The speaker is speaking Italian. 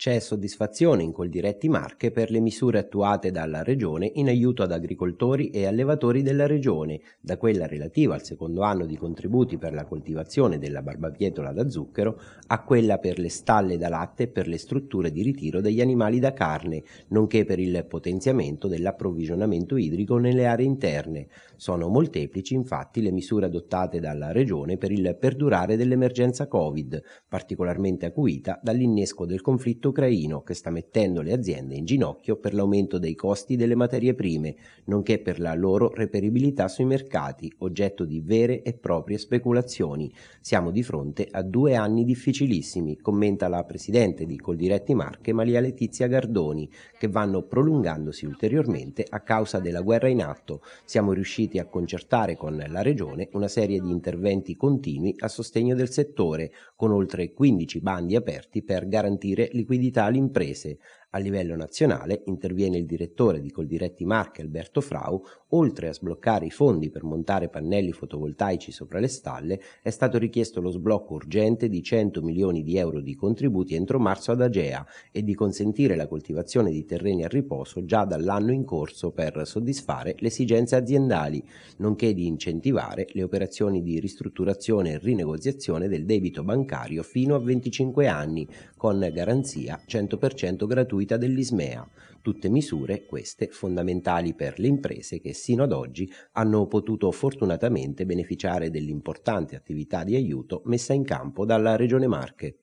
C'è soddisfazione in Coldiretti Marche per le misure attuate dalla Regione in aiuto ad agricoltori e allevatori della Regione, da quella relativa al secondo anno di contributi per la coltivazione della barbabietola da zucchero a quella per le stalle da latte e per le strutture di ritiro degli animali da carne, nonché per il potenziamento dell'approvvigionamento idrico nelle aree interne. Sono molteplici infatti le misure adottate dalla Regione per il perdurare dell'emergenza Covid, particolarmente acuita dall'innesco del conflitto ucraino che sta mettendo le aziende in ginocchio per l'aumento dei costi delle materie prime, nonché per la loro reperibilità sui mercati, oggetto di vere e proprie speculazioni. Siamo di fronte a due anni difficilissimi, commenta la presidente di Coldiretti Marche Maria Letizia Gardoni, che vanno prolungandosi ulteriormente a causa della guerra in atto. Siamo riusciti a concertare con la Regione una serie di interventi continui a sostegno del settore, con oltre 15 bandi aperti per garantire liquidità liquidità alle imprese a livello nazionale interviene il direttore di Coldiretti Marche Alberto Frau, oltre a sbloccare i fondi per montare pannelli fotovoltaici sopra le stalle, è stato richiesto lo sblocco urgente di 100 milioni di euro di contributi entro marzo ad Agea e di consentire la coltivazione di terreni a riposo già dall'anno in corso per soddisfare le esigenze aziendali, nonché di incentivare le operazioni di ristrutturazione e rinegoziazione del debito bancario fino a 25 anni, con garanzia 100% gratuita gratuita dell'Ismea. Tutte misure, queste, fondamentali per le imprese che sino ad oggi hanno potuto fortunatamente beneficiare dell'importante attività di aiuto messa in campo dalla Regione Marche.